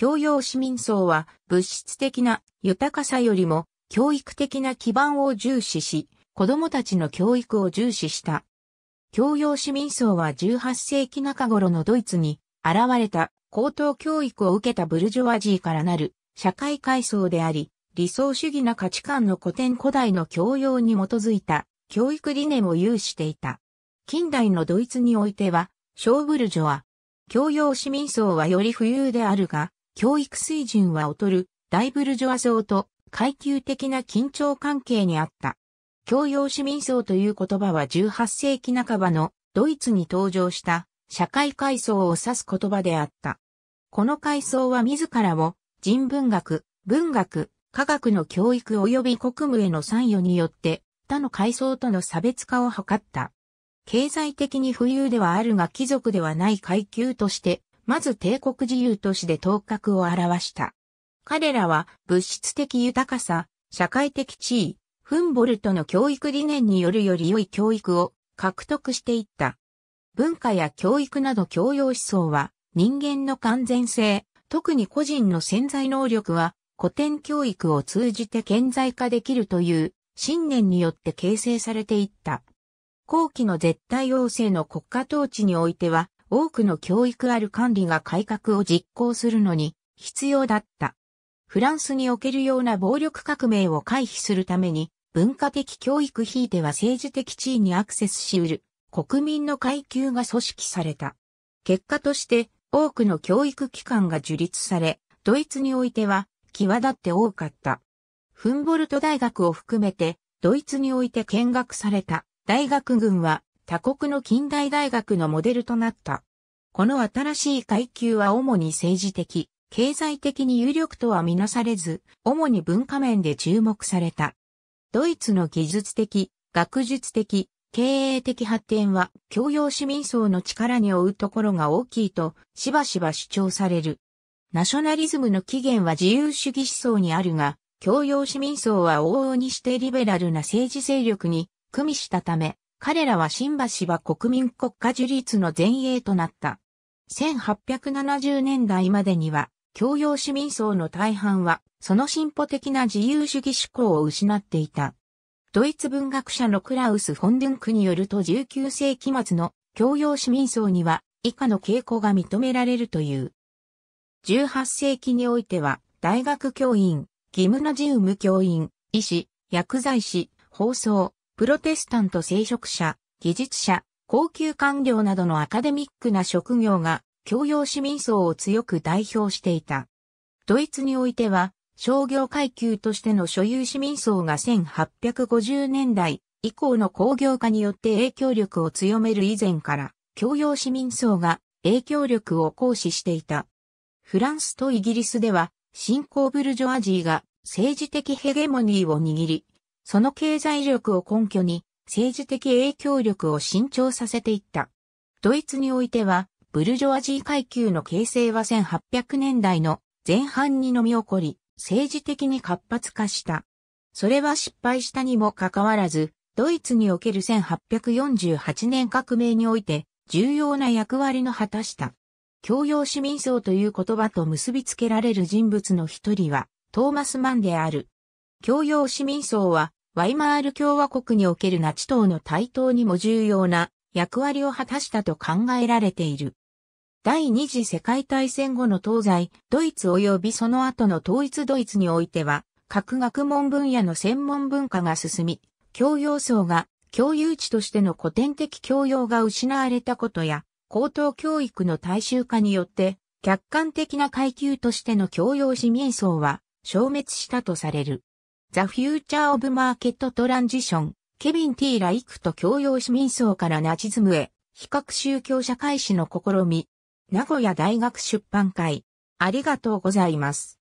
教養市民層は物質的な豊かさよりも教育的な基盤を重視し、子供たちの教育を重視した。教養市民層は18世紀中頃のドイツに現れた高等教育を受けたブルジョワジーからなる社会階層であり、理想主義な価値観の古典古代の教養に基づいた教育理念を有していた。近代のドイツにおいては、小ブルジョア、教養市民層はより富裕であるが、教育水準は劣る大ブルジョア層と階級的な緊張関係にあった。教養市民層という言葉は18世紀半ばのドイツに登場した社会階層を指す言葉であった。この階層は自らを人文学、文学、科学の教育及び国務への参与によって他の階層との差別化を図った。経済的に富裕ではあるが貴族ではない階級としてまず帝国自由都市で頭角を表した。彼らは物質的豊かさ、社会的地位、フンボルトの教育理念によるより良い教育を獲得していった。文化や教育など教養思想は人間の完全性、特に個人の潜在能力は古典教育を通じて顕在化できるという信念によって形成されていった。後期の絶対王政の国家統治においては多くの教育ある管理が改革を実行するのに必要だった。フランスにおけるような暴力革命を回避するために、文化的教育ひいては政治的地位にアクセスし得る国民の階級が組織された。結果として多くの教育機関が樹立され、ドイツにおいては際立って多かった。フンボルト大学を含めてドイツにおいて見学された大学群は他国の近代大学のモデルとなった。この新しい階級は主に政治的、経済的に有力とはみなされず、主に文化面で注目された。ドイツの技術的、学術的、経営的発展は教養市民層の力に負うところが大きいとしばしば主張される。ナショナリズムの起源は自由主義思想にあるが、教養市民層は往々にしてリベラルな政治勢力に組みしたため、彼らは新橋は国民国家樹立の前衛となった。1870年代までには、教養市民層の大半は、その進歩的な自由主義志向を失っていた。ドイツ文学者のクラウス・フォンデンクによると19世紀末の教養市民層には以下の傾向が認められるという。18世紀においては、大学教員、ギムナジウム教員、医師、薬剤師、放送、プロテスタント聖職者、技術者、高級官僚などのアカデミックな職業が教養市民層を強く代表していた。ドイツにおいては商業階級としての所有市民層が1850年代以降の工業化によって影響力を強める以前から教養市民層が影響力を行使していた。フランスとイギリスでは新興ブルジョアジーが政治的ヘゲモニーを握り、その経済力を根拠に政治的影響力を伸長させていった。ドイツにおいては、ブルジョアジー階級の形成は1800年代の前半に飲み起こり、政治的に活発化した。それは失敗したにもかかわらず、ドイツにおける1848年革命において重要な役割の果たした。教養市民層という言葉と結びつけられる人物の一人は、トーマス・マンである。教養市民層は、ワイマール共和国におけるナチ党の台頭にも重要な役割を果たしたと考えられている。第二次世界大戦後の東西、ドイツ及びその後の統一ドイツにおいては、各学問分野の専門文化が進み、教養層が共有地としての古典的教養が失われたことや、高等教育の大衆化によって、客観的な階級としての教養市民層は消滅したとされる。The Future of Market Transition、ケビン・ティー・ライクと教養市民層からナチズムへ、比較宗教社会史の試み、名古屋大学出版会。ありがとうございます。